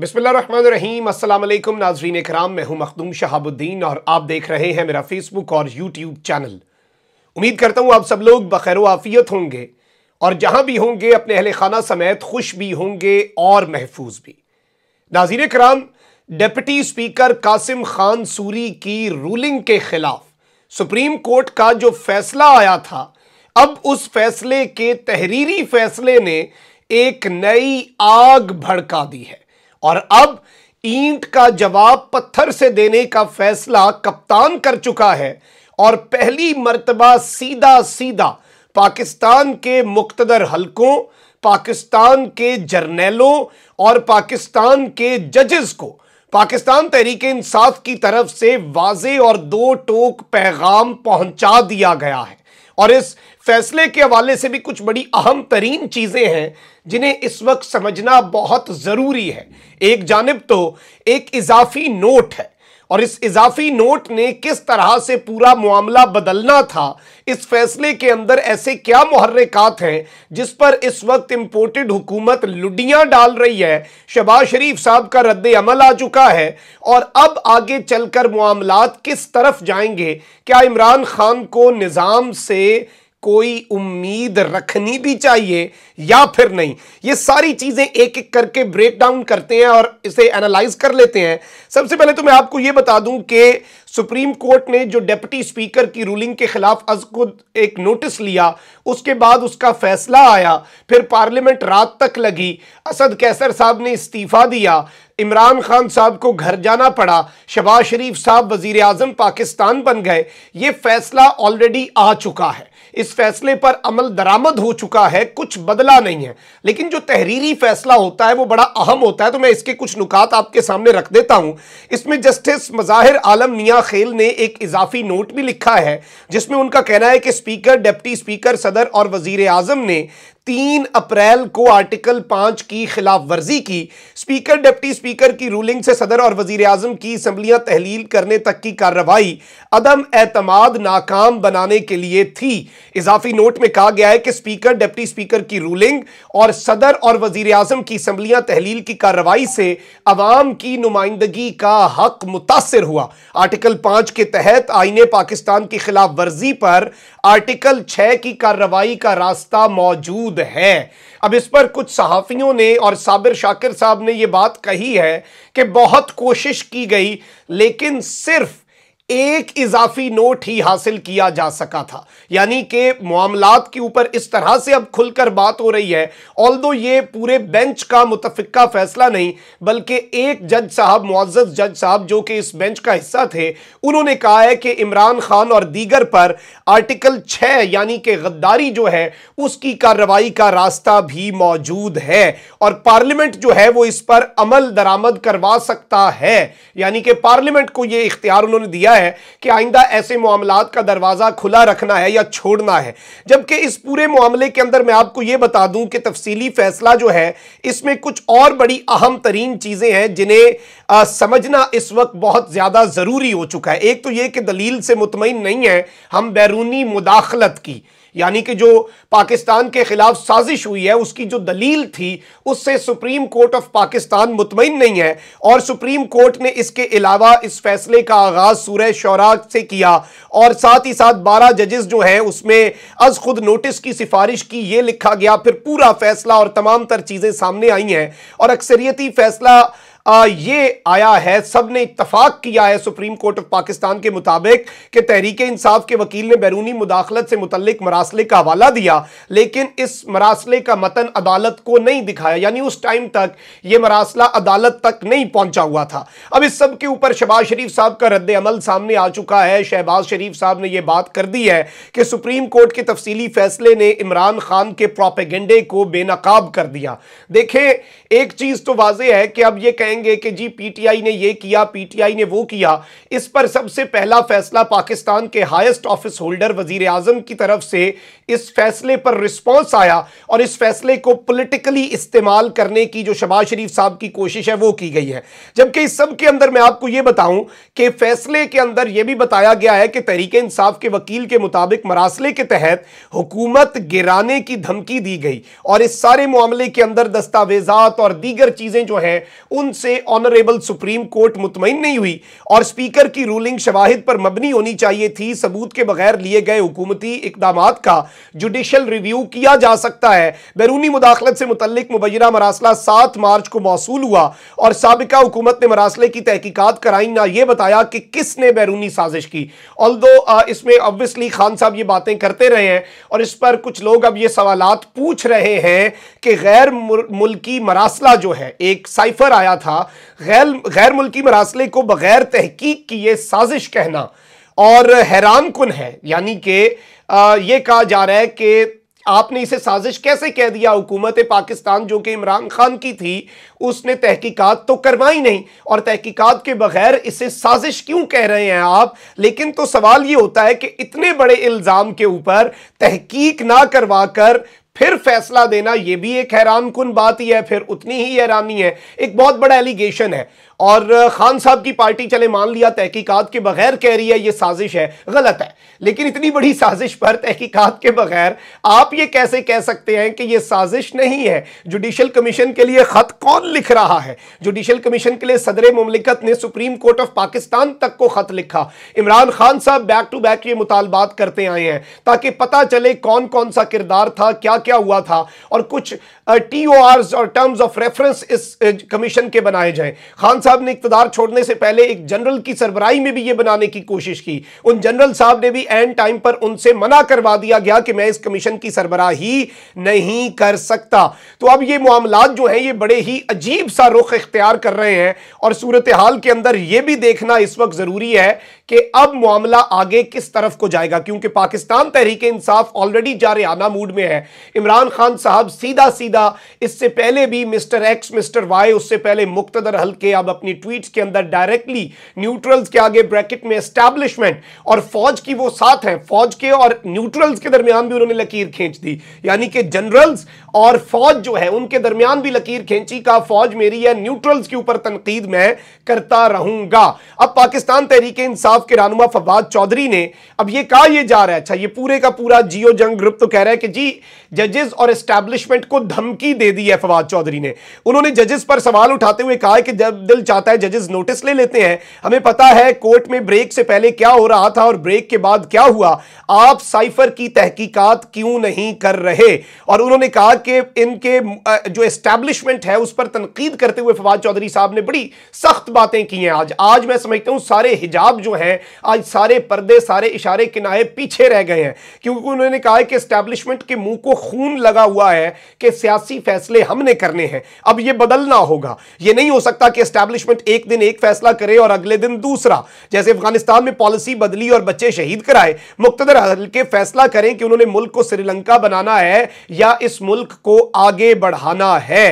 बिस्मिल्लाम असलम नाजरीन कराम मैं हूं मखदूम शहाबुद्दीन और आप देख रहे हैं मेरा फेसबुक और यूट्यूब चैनल उम्मीद करता हूं आप सब लोग बखैर आफियत होंगे और जहां भी होंगे अपने अहल खाना समेत खुश भी होंगे और महफूज भी नाजीन कराम डेप्टी स्पीकर कासिम खान सूरी की रूलिंग के खिलाफ सुप्रीम कोर्ट का जो फैसला आया था अब उस फैसले के तहरीरी फैसले ने एक नई आग भड़का दी है और अब ईंट का जवाब पत्थर से देने का फैसला कप्तान कर चुका है और पहली मर्तबा सीधा सीधा पाकिस्तान के मुक्तदर हलकों पाकिस्तान के जर्नेलों और पाकिस्तान के जजेस को पाकिस्तान तहरीक इंसाफ की तरफ से वाजे और दो टोक पैगाम पहुंचा दिया गया है और इस फैसले के हवाले से भी कुछ बड़ी अहम तरीन चीज़ें हैं जिन्हें इस वक्त समझना बहुत ज़रूरी है एक जानब तो एक इजाफी नोट है और इस इजाफी नोट ने किस तरह से पूरा मामला बदलना था इस फैसले के अंदर ऐसे क्या मुहर्रिकात हैं जिस पर इस वक्त इंपोर्टेड हुकूमत लुडियां डाल रही है शहबाज शरीफ साहब का रद्द अमल आ चुका है और अब आगे चलकर मामला किस तरफ जाएंगे क्या इमरान खान को निज़ाम से कोई उम्मीद रखनी भी चाहिए या फिर नहीं ये सारी चीजें एक एक करके ब्रेक डाउन करते हैं और इसे एनालाइज कर लेते हैं सबसे पहले तो मैं आपको यह बता दूं कि सुप्रीम कोर्ट ने जो डेप्टी स्पीकर की रूलिंग के खिलाफ अज खुद एक नोटिस लिया उसके बाद उसका फैसला आया फिर पार्लियामेंट रात तक लगी असद कैसर साहब ने इस्तीफा दिया इमरान खान साहब को घर जाना पड़ा शबाज शरीफ साहब वजीर आजम पाकिस्तान बन गए ये फैसला ऑलरेडी आ चुका है इस फैसले पर अमल दरामद हो चुका है कुछ बदला नहीं है लेकिन जो तहरीरी फैसला होता है वो बड़ा अहम होता है तो मैं इसके कुछ नुकात आपके सामने रख देता हूं इसमें जस्टिस मज़ाहिर आलम मियाँ खेल ने एक इजाफी नोट भी लिखा है जिसमें उनका कहना है कि स्पीकर डिप्टी स्पीकर सदर और वजीर आजम ने तीन अप्रैल को आर्टिकल पांच की खिलाफ वर्जी की स्पीकर डिप्टी स्पीकर की रूलिंग से सदर और वजीर आजम की असम्बलियां तहलील करने तक की कार्रवाई अदम एतमाद नाकाम बनाने के लिए थी इजाफी नोट में कहा गया है कि स्पीकर डिप्टी स्पीकर की रूलिंग और सदर और वजीर आजम की असम्बलियां तहलील की कार्रवाई से अवाम की नुमाइंदगी का हक मुतासर हुआ आर्टिकल पांच के तहत आईने पाकिस्तान की खिलाफ वर्जी पर आर्टिकल छह की कार्रवाई का रास्ता मौजूद मौजूद है अब इस पर कुछ सहाफ़ियों ने और साबिर शाकिर साहब ने यह बात कही है कि बहुत कोशिश की गई लेकिन सिर्फ एक इजाफी नोट ही हासिल किया जा सका था यानी कि मामला के ऊपर इस तरह से अब खुलकर बात हो रही है ऑल दो ये पूरे बेंच का मुतफिका फैसला नहीं बल्कि एक जज साहब मुआजत जज साहब जो कि इस बेंच का हिस्सा थे उन्होंने कहा है कि इमरान खान और दीगर पर आर्टिकल छः यानी कि गद्दारी जो है उसकी कार्रवाई का रास्ता भी मौजूद है और पार्लियामेंट जो है वो इस पर अमल दरामद करवा सकता है यानी कि पार्लियामेंट को यह इख्तियार उन्होंने दिया है कि आइंदा ऐसे मामला का दरवाज़ा खुला रखना है या छोड़ना है जबकि इस पूरे मामले के अंदर मैं आपको यह बता दूं कि तफसीली फैसला जो है इसमें कुछ और बड़ी अहम तरीन चीज़ें हैं जिन्हें समझना इस वक्त बहुत ज़्यादा ज़रूरी हो चुका है एक तो यह कि दलील से मुतमिन नहीं है हम बैरूनी मुदाखलत की यानी कि जो पाकिस्तान के खिलाफ साजिश हुई है उसकी जो दलील थी उससे सुप्रीम कोर्ट ऑफ पाकिस्तान मुतमिन नहीं है और सुप्रीम कोर्ट ने इसके अलावा इस फैसले का आगाज सूर्य शौराग से किया और साथ ही साथ बारह जजेस जो हैं उसमें अज खुद नोटिस की सिफारिश की ये लिखा गया फिर पूरा फैसला और तमाम तर चीज़ें सामने आई हैं और अक्सरियती फैसला ये आया है सब ने इतफाक किया है सुप्रीम कोर्ट ऑफ पाकिस्तान के मुताबिक कि तहरीक इंसाफ के वकील ने बैरूनी मुदाखलत से मुतलक मरासले का हवाला दिया लेकिन इस मरासले का मतन अदालत को नहीं दिखाया यानी उस टाइम तक यह मरासला अदालत तक नहीं पहुंचा हुआ था अब इस सब के ऊपर शहबाज शरीफ साहब का रद्द अमल सामने आ चुका है शहबाज शरीफ साहब ने यह बात कर दी है कि सुप्रीम कोर्ट के तफसीली फैसले ने इमरान खान के प्रोपेगेंडे को बेनकाब कर दिया देखें एक चीज तो वाजह है कि अब यह कहेंगे कहेंगे कि जी पीटीआई ने ये किया पीटीआई ने वो किया इस पर सबसे पहला फैसला पाकिस्तान के हाईएस्ट ऑफिस होल्डर वजीर आजम की तरफ से इस फैसले पर रिस्पांस आया और इस फैसले को पॉलिटिकली इस्तेमाल करने की जो शबाज शरीफ साहब की कोशिश है वो की गई है जबकि इस सब के अंदर मैं आपको यह बताऊं कि फैसले के अंदर यह भी बताया गया है कि तहरीक इंसाफ के वकील के मुताबिक मरासले के तहत हुकूमत गिराने की धमकी दी गई और इस सारे मामले के अंदर दस्तावेजात और दीगर चीजें जो हैं उनसे से ऑनरेबल सुप्रीम कोर्ट मुतमिन नहीं हुई और स्पीकर की रूलिंग शवाहिद पर मबनी होनी चाहिए थी सबूत के बगैर लिए गए हुकूमती इकदाम का जुडिशल रिव्यू किया जा सकता है बैरूनी मुदाखलत से मुतलिक मुबैरा मरासला सात मार्च को मौसू हुआ और सबका हुकूमत ने मरासले की तहकीकत कराई ना यह बताया कि किसने बैरूनी साजिश की ऑल दो इसमें ऑब्वियसली खान साहब ये बातें करते रहे हैं और इस पर कुछ लोग अब ये सवाल पूछ रहे हैं कि गैर मुल्की मरासला जो है एक साइफर आया था गैर गैर मुल्की मरासले को बगैर तहकीक की किए साजिश कहना और हैरान कन है यानी कि ये कहा जा रहा है कि आपने इसे साजिश कैसे कह दिया हुकूमत पाकिस्तान जो कि इमरान खान की थी उसने तहकीकात तो करवाई नहीं और तहकीकात के बगैर इसे साजिश क्यों कह रहे हैं आप लेकिन तो सवाल ये होता है कि इतने बड़े इल्ज़ाम के ऊपर तहकीक ना करवाकर फिर फैसला देना यह भी एक हैरान कन बात ही है फिर उतनी ही हैरानी है एक बहुत बड़ा एलिगेशन है और खान साहब की पार्टी चले मान लिया तहकीकात के बगैर कह रही है ये साजिश है गलत है लेकिन इतनी बड़ी साजिश पर तहकीकात के बगैर आप ये कैसे कह सकते हैं कि ये साजिश नहीं है जुडिशल कमीशन के लिए खत कौन लिख रहा है जुडिशल कमीशन के लिए सदर ममलिकत ने सुप्रीम कोर्ट ऑफ पाकिस्तान तक को खत लिखा इमरान खान साहब बैक टू बैक ये मुतालबात करते आए हैं ताकि पता चले कौन कौन सा किरदार था क्या क्या हुआ था और कुछ टी और टर्म्स ऑफ रेफरेंस इस कमीशन के बनाए जाए खान साहब ने इकतदार छोड़ने से पहले एक जनरल की सरबराई में भी ये बनाने की कोशिश की उन जनरल साहब ने भी एंड टाइम पर उनसे मना करवा दिया गया कि मैं इस कमीशन की सरबराही नहीं कर सकता तो अब ये मामला जो है ये बड़े ही अजीब सा रुख इख्तियार कर रहे हैं और सूरत हाल के अंदर यह भी देखना इस वक्त जरूरी है कि अब मामला आगे किस तरफ को जाएगा क्योंकि पाकिस्तान तहरीक इंसाफ ऑलरेडी जारियाना मूड में है इमरान खान साहब सीधा सीधा इससे पहले भी मिस्टर एक्स मिस्टर वाई उससे पहले मुख्तर हल्के अब अपनी ट्वीट के अंदर डायरेक्टली न्यूट्रल्स के आगे ब्रैकेट में एस्टैब्लिशमेंट और फौज की वो साथ हैं फौज के और न्यूट्रल्स के दरमियान भी उन्होंने लकीर खींच दी यानी कि जनरल्स और फौज जो है उनके दरमियान भी लकीर खींची का फौज मेरी है न्यूट्रल्स के ऊपर तनकीद मैं करता रहूंगा अब पाकिस्तान तहरीक इंसाफ इंसाफ के रानुमा फवाद चौधरी ने अब ये कहा यह जा रहा है अच्छा ये पूरे का पूरा जियो जंग ग्रुप तो कह रहा है कि जी जजेस और एस्टैब्लिशमेंट को धमकी दे दी है फवाद चौधरी ने उन्होंने जजेस पर सवाल उठाते हुए कहा कि जब दिल चाहता है जजेस नोटिस ले लेते हैं हमें पता है कोर्ट में ब्रेक से पहले क्या हो रहा था और ब्रेक के बाद क्या हुआ आप साइफर की तहकीकात क्यों नहीं कर रहे और उन्होंने कहा कि इनके जो एस्टैब्लिशमेंट है उस पर तनकीद करते हुए फवाद चौधरी साहब ने बड़ी सख्त बातें की हैं आज आज मैं समझता हूं सारे हिजाब जो है है आज सारे पर्दे सारे इशारे किनारे पीछे रह गए हैं क्योंकि उन्होंने कहा है कि स्टैब्लिशमेंट के मुंह को खून लगा हुआ है कि सियासी फैसले हमने करने हैं अब यह बदलना होगा यह नहीं हो सकता कि स्टैब्लिशमेंट एक दिन एक फैसला करे और अगले दिन दूसरा जैसे अफगानिस्तान में पॉलिसी बदली और बच्चे शहीद कराए मुख्तर हल्के फैसला करें कि उन्होंने मुल्क को श्रीलंका बनाना है या इस मुल्क को आगे बढ़ाना है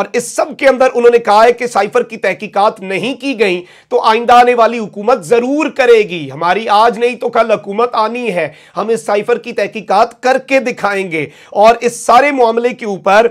और इस सब के अंदर उन्होंने कहा है कि साइफर की तहकीकात नहीं की गई तो आइंदा आने वाली हुकूमत जरूर कर करेगी हमारी आज नहीं तो कल हुकूमत आनी है हम इस साइफर की तहकीकात करके दिखाएंगे और इस सारे मामले के ऊपर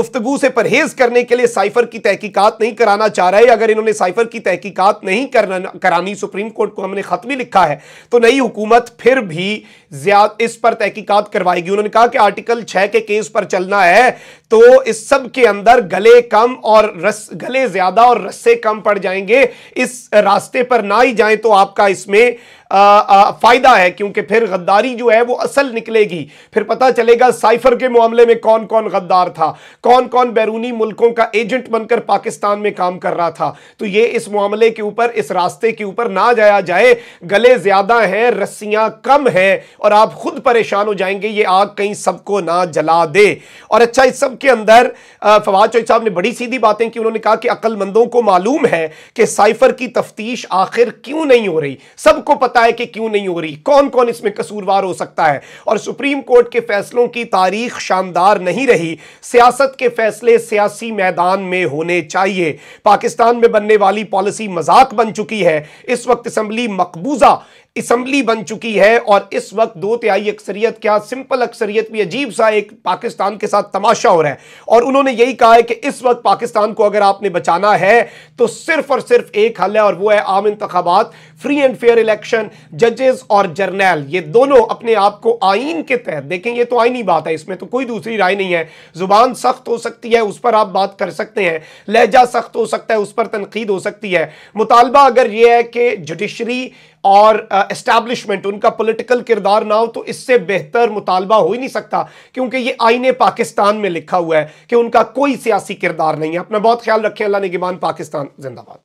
गुफ्तगु से परहेज करने के लिए साइफर की तहकीकात नहीं कराना चाह रहे अगर इन्होंने साइफर की तहकीकात नहीं करना करानी सुप्रीम कोर्ट को हमने खत भी लिखा है तो नई हुकूमत फिर भी इस पर तहकीकत करवाएगी उन्होंने कहा कि आर्टिकल छह के केस पर चलना है तो इस सब के अंदर गले कम और रस गले ज्यादा और रस्से कम पड़ जाएंगे इस रास्ते पर ना ही जाए तो आपका इसमें फायदा है क्योंकि फिर गद्दारी जो है वो असल निकलेगी फिर पता चलेगा साइफर के मामले में कौन कौन गद्दार था कौन कौन बैरूनी मुल्कों का एजेंट बनकर पाकिस्तान में काम कर रहा था तो ये इस मामले के ऊपर इस रास्ते के ऊपर ना जाया जाए गले ज्यादा हैं रस्सियां कम हैं और आप खुद परेशान हो जाएंगे ये आग कहीं सबको ना जला दे और अच्छा इस सबके अंदर फवाद चौधरी साहब ने बड़ी सीधी बातें की उन्होंने कहा कि अक्लमंदों को मालूम है कि साइफर की तफ्तीश आखिर क्यों नहीं हो रही सबको पता पता है कि क्यों नहीं हो रही कौन कौन इसमें कसूरवार हो सकता है और सुप्रीम कोर्ट के फैसलों की तारीख शानदार नहीं रही सियासत के फैसले सियासी मैदान में होने चाहिए पाकिस्तान में बनने वाली पॉलिसी मजाक बन चुकी है इस वक्त असेंबली मकबूजा इसम्बली बन चुकी है और इस वक्त दो तिहाई अक्सरियत क्या सिंपल अक्सरियत भी अजीब सा एक पाकिस्तान के साथ तमाशा हो रहा है और उन्होंने यही कहा है कि इस वक्त पाकिस्तान को अगर आपने बचाना है तो सिर्फ और सिर्फ एक हल है और वो है आम इंतबात फ्री एंड फेयर इलेक्शन जजेस और जर्नैल ये दोनों अपने आप को आइन के तहत देखें ये तो आईनी बात है इसमें तो कोई दूसरी राय नहीं है जुबान सख्त हो सकती है उस पर आप बात कर सकते हैं लहजा सख्त हो सकता है उस पर तनकीद हो सकती है मुतालबा अगर यह है कि जुडिशरी और इस्टेब्लिशमेंट उनका पॉलिटिकल किरदार ना हो तो इससे बेहतर मुतालबा हो ही नहीं सकता क्योंकि ये आईने पाकिस्तान में लिखा हुआ है कि उनका कोई सियासी किरदार नहीं है अपना बहुत ख्याल रखें अल्लाह ने गिमान पाकिस्तान जिंदाबाद